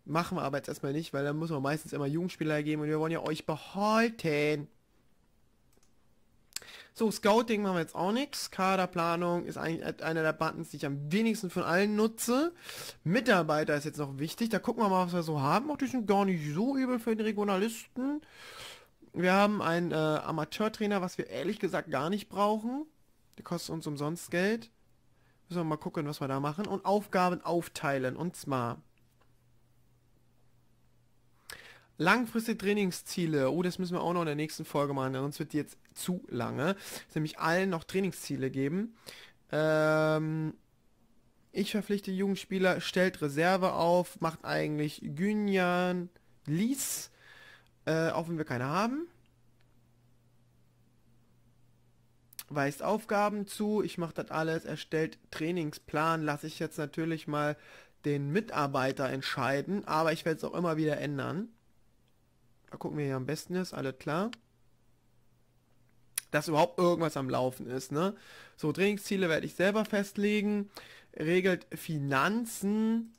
Machen wir aber jetzt erstmal nicht, weil dann muss man meistens immer Jugendspieler geben und wir wollen ja euch behalten. So, Scouting machen wir jetzt auch nichts. Kaderplanung ist eigentlich einer der Buttons, die ich am wenigsten von allen nutze. Mitarbeiter ist jetzt noch wichtig. Da gucken wir mal, was wir so haben. Auch die sind gar nicht so übel für den Regionalisten. Wir haben einen äh, Amateurtrainer, was wir ehrlich gesagt gar nicht brauchen. Der kostet uns umsonst Geld. Müssen wir mal gucken, was wir da machen. Und Aufgaben aufteilen. Und zwar Langfristige Trainingsziele. Oh, das müssen wir auch noch in der nächsten Folge machen, sonst wird die jetzt zu lange. Es nämlich allen noch Trainingsziele geben. Ähm, ich verpflichte Jugendspieler, stellt Reserve auf, macht eigentlich Günjan Lies, äh, auch wenn wir keine haben. Weist Aufgaben zu, ich mache das alles, erstellt Trainingsplan, lasse ich jetzt natürlich mal den Mitarbeiter entscheiden, aber ich werde es auch immer wieder ändern. Da gucken wir hier am besten ist, alles klar. Dass überhaupt irgendwas am Laufen ist, ne? So, Trainingsziele werde ich selber festlegen. Regelt Finanzen.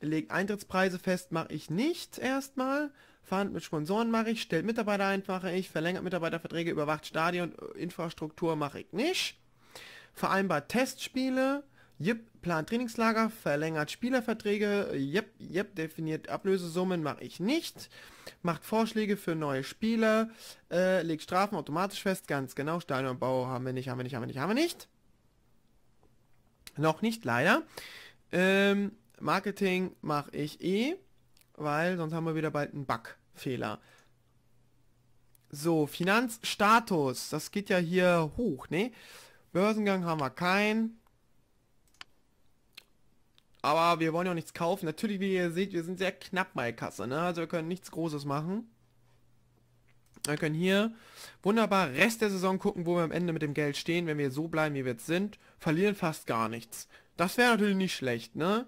Legt Eintrittspreise fest, mache ich nicht erstmal. Verhandelt mit Sponsoren mache ich, stellt Mitarbeiter ein, mache ich, verlängert Mitarbeiterverträge, überwacht Stadion, äh, Infrastruktur mache ich nicht. Vereinbart Testspiele, Jep, plant Trainingslager, verlängert Spielerverträge, jep, jep, definiert Ablösesummen, mache ich nicht, macht Vorschläge für neue Spieler, äh, legt Strafen automatisch fest, ganz genau, Stein und Bau haben wir nicht, haben wir nicht, haben wir nicht, haben wir nicht. Noch nicht, leider. Ähm, Marketing mache ich eh, weil sonst haben wir wieder bald einen Bugfehler. So, Finanzstatus, das geht ja hier hoch, ne? Börsengang haben wir keinen. Aber wir wollen ja auch nichts kaufen. Natürlich, wie ihr seht, wir sind sehr knapp bei Kasse. Ne? Also wir können nichts Großes machen. Wir können hier wunderbar Rest der Saison gucken, wo wir am Ende mit dem Geld stehen, wenn wir so bleiben, wie wir jetzt sind. Verlieren fast gar nichts. Das wäre natürlich nicht schlecht, ne?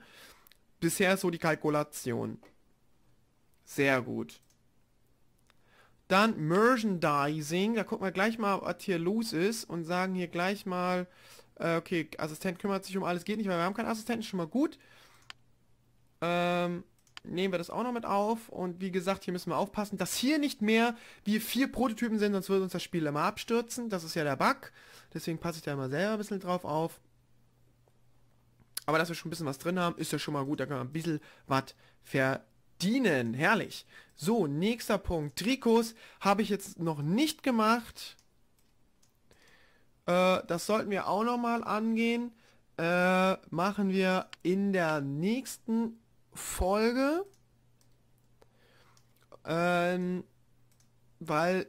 Bisher ist so die Kalkulation. Sehr gut. Dann Merchandising. Da gucken wir gleich mal, was hier los ist und sagen hier gleich mal, äh, okay, Assistent kümmert sich um alles, geht nicht, weil wir haben keinen Assistenten, schon mal gut. Ähm, nehmen wir das auch noch mit auf. Und wie gesagt, hier müssen wir aufpassen, dass hier nicht mehr wir vier Prototypen sind, sonst würde uns das Spiel immer abstürzen. Das ist ja der Bug. Deswegen passe ich da immer selber ein bisschen drauf auf. Aber dass wir schon ein bisschen was drin haben, ist ja schon mal gut. Da kann man ein bisschen was verdienen. Herrlich. So, nächster Punkt. Trikots habe ich jetzt noch nicht gemacht. Äh, das sollten wir auch nochmal angehen. Äh, machen wir in der nächsten Folge. Ähm, weil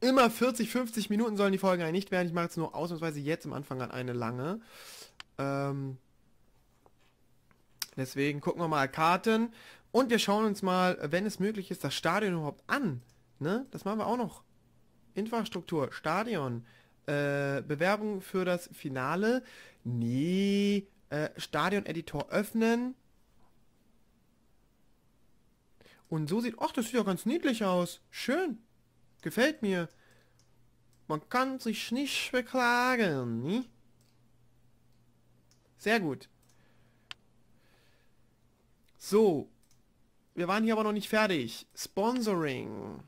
immer 40, 50 Minuten sollen die Folgen eigentlich nicht werden. Ich mache jetzt nur ausnahmsweise jetzt am Anfang an eine lange. Ähm, deswegen gucken wir mal Karten und wir schauen uns mal, wenn es möglich ist, das Stadion überhaupt an. Ne? Das machen wir auch noch. Infrastruktur, Stadion äh, Bewerbung für das Finale. Nee, äh, Stadion-Editor öffnen. Und so sieht, ach, das sieht ja ganz niedlich aus. Schön. Gefällt mir. Man kann sich nicht beklagen. Nie? Sehr gut. So. Wir waren hier aber noch nicht fertig. Sponsoring.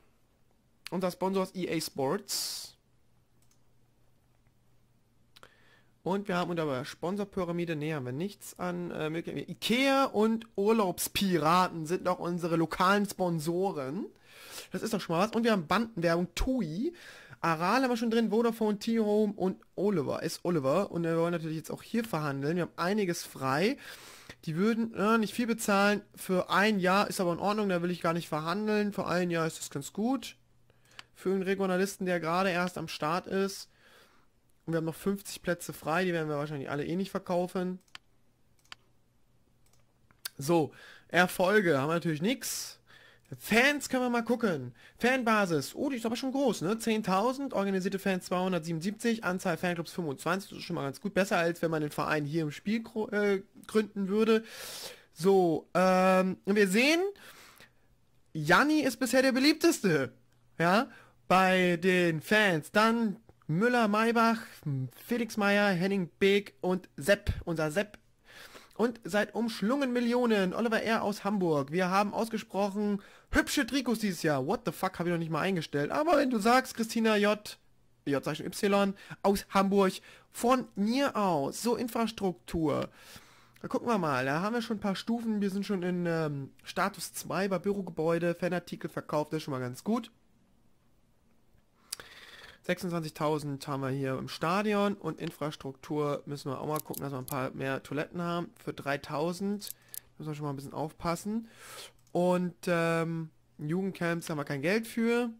Unser Sponsor ist EA Sports. Und wir haben unter der Sponsorpyramide, nee, haben wir nichts an äh, Möglichkeiten. Ikea und Urlaubspiraten sind auch unsere lokalen Sponsoren. Das ist doch schon mal was. Und wir haben Bandenwerbung, TUI. Aral haben wir schon drin, Vodafone, T-Home und Oliver. Ist Oliver. Und wir wollen natürlich jetzt auch hier verhandeln. Wir haben einiges frei. Die würden äh, nicht viel bezahlen. Für ein Jahr ist aber in Ordnung, da will ich gar nicht verhandeln. Für ein Jahr ist das ganz gut. Für einen Regionalisten, der gerade erst am Start ist. Und wir haben noch 50 Plätze frei, die werden wir wahrscheinlich alle eh nicht verkaufen. So, Erfolge haben wir natürlich nichts. Fans können wir mal gucken. Fanbasis, oh, die ist aber schon groß, ne? 10.000, organisierte Fans 277, Anzahl Fanclubs 25, das ist schon mal ganz gut. Besser als wenn man den Verein hier im Spiel äh, gründen würde. So, ähm, wir sehen, Janni ist bisher der beliebteste, ja, bei den Fans. Dann Müller-Maybach, Felix Meyer, Henning Beek und Sepp, unser Sepp. Und seit umschlungen Millionen, Oliver R. aus Hamburg. Wir haben ausgesprochen hübsche Trikots dieses Jahr. What the fuck, habe ich noch nicht mal eingestellt. Aber wenn du sagst, Christina J., J Zeichen Y, aus Hamburg, von mir aus, so Infrastruktur. Da gucken wir mal, da haben wir schon ein paar Stufen. Wir sind schon in ähm, Status 2 bei Bürogebäude, Fanartikel verkauft, das ist schon mal ganz gut. 26.000 haben wir hier im Stadion und Infrastruktur müssen wir auch mal gucken, dass wir ein paar mehr Toiletten haben. Für 3.000 müssen wir schon mal ein bisschen aufpassen. Und ähm, Jugendcamps haben wir kein Geld für.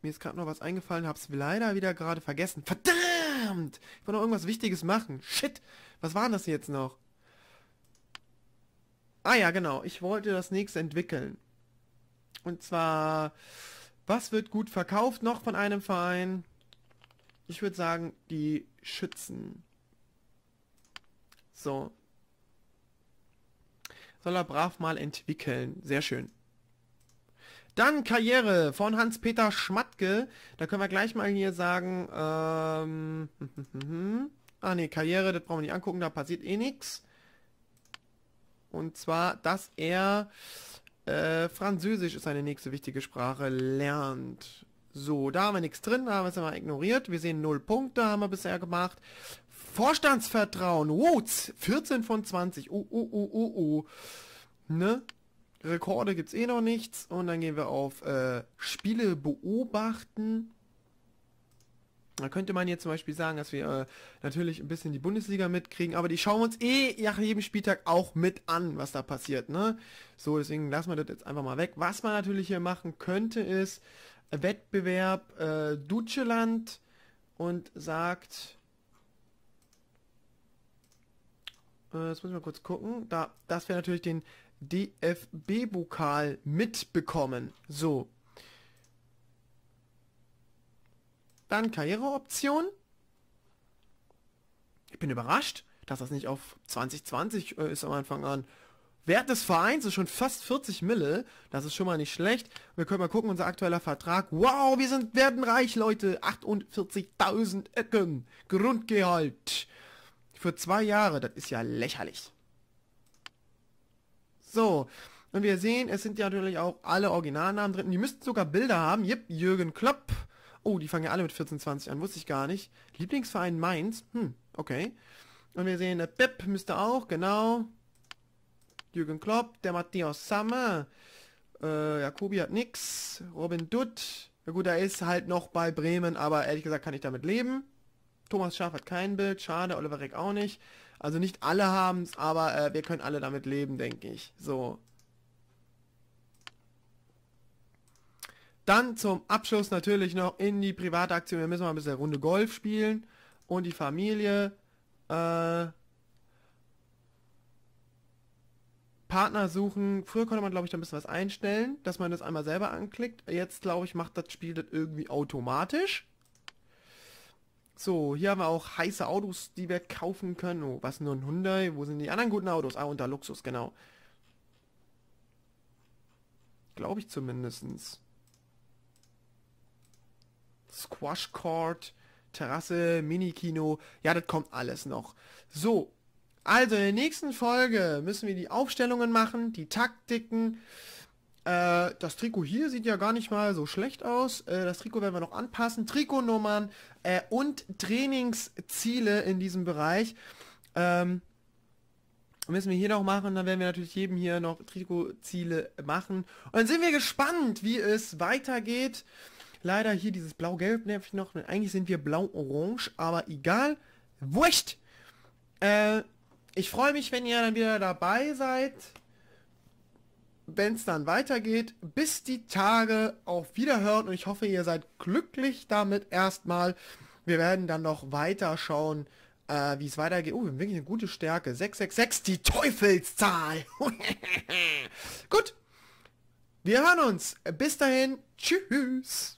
Mir ist gerade noch was eingefallen, habe es leider wieder gerade vergessen. Verdammt! Ich wollte noch irgendwas Wichtiges machen. Shit! Was waren das jetzt noch? Ah ja, genau. Ich wollte das nächste entwickeln. Und zwar was wird gut verkauft noch von einem Verein? Ich würde sagen, die Schützen. So. Soll er brav mal entwickeln. Sehr schön. Dann Karriere von Hans-Peter Schmatke. Da können wir gleich mal hier sagen, ähm, ah ne, Karriere, das brauchen wir nicht angucken, da passiert eh nichts. Und zwar, dass er äh, Französisch ist eine nächste wichtige Sprache. Lernt. So, da haben wir nichts drin, da haben wir es einmal ignoriert. Wir sehen 0 Punkte haben wir bisher gemacht. Vorstandsvertrauen. Wow, 14 von 20. Oh, oh, oh, oh, oh. Ne? Rekorde gibt's eh noch nichts. Und dann gehen wir auf äh, Spiele beobachten. Da könnte man jetzt zum Beispiel sagen, dass wir äh, natürlich ein bisschen die Bundesliga mitkriegen, aber die schauen wir uns eh nach jedem Spieltag auch mit an, was da passiert. Ne? So, deswegen lassen wir das jetzt einfach mal weg. Was man natürlich hier machen könnte, ist Wettbewerb äh, Dutscheland und sagt, äh, muss ich mal kurz gucken, da, dass wir natürlich den DFB-Pokal mitbekommen. So, Dann Karriereoption. Ich bin überrascht, dass das nicht auf 2020 äh, ist am Anfang an. Wert des Vereins ist schon fast 40 Mille. Das ist schon mal nicht schlecht. Wir können mal gucken, unser aktueller Vertrag. Wow, wir sind, werden reich, Leute. 48.000 Ecken. Grundgehalt. Für zwei Jahre. Das ist ja lächerlich. So. Und wir sehen, es sind ja natürlich auch alle Originalnamen drin. Die müssten sogar Bilder haben. Jep, Jürgen Klopp oh, die fangen ja alle mit 14, 20 an, wusste ich gar nicht. Lieblingsverein Mainz, hm, okay. Und wir sehen, der äh, Pep müsste auch, genau. Jürgen Klopp, der Matthias Sammer. Äh, Jakobi hat nix. Robin Dutt. Na gut, er ist halt noch bei Bremen, aber ehrlich gesagt kann ich damit leben. Thomas Schaaf hat kein Bild, schade, Oliver Reck auch nicht. Also nicht alle haben es, aber äh, wir können alle damit leben, denke ich. So, Dann zum Abschluss natürlich noch in die private Aktion. Wir müssen mal ein bisschen Runde Golf spielen. Und die Familie. Äh, Partner suchen. Früher konnte man, glaube ich, da ein bisschen was einstellen, dass man das einmal selber anklickt. Jetzt, glaube ich, macht das Spiel das irgendwie automatisch. So, hier haben wir auch heiße Autos, die wir kaufen können. Oh, was nur ein Hyundai? Wo sind die anderen guten Autos? Ah, unter Luxus, genau. Glaube ich zumindestens. Squash Court, Terrasse, Minikino. Ja, das kommt alles noch. So, also in der nächsten Folge müssen wir die Aufstellungen machen, die Taktiken. Äh, das Trikot hier sieht ja gar nicht mal so schlecht aus. Äh, das Trikot werden wir noch anpassen. Trikotnummern äh, und Trainingsziele in diesem Bereich. Ähm, müssen wir hier noch machen. Dann werden wir natürlich jedem hier noch Trikotziele machen. Und dann sind wir gespannt, wie es weitergeht. Leider hier dieses blau-gelb Näpfchen noch. Eigentlich sind wir blau-orange, aber egal. Wurscht! Äh, ich freue mich, wenn ihr dann wieder dabei seid. Wenn es dann weitergeht. Bis die Tage auf Wiederhören. Und ich hoffe, ihr seid glücklich damit erstmal. Wir werden dann noch weiter schauen, äh, wie es weitergeht. Oh, wir haben wirklich eine gute Stärke. 666, die Teufelszahl. Gut. Wir hören uns. Bis dahin. Tschüss.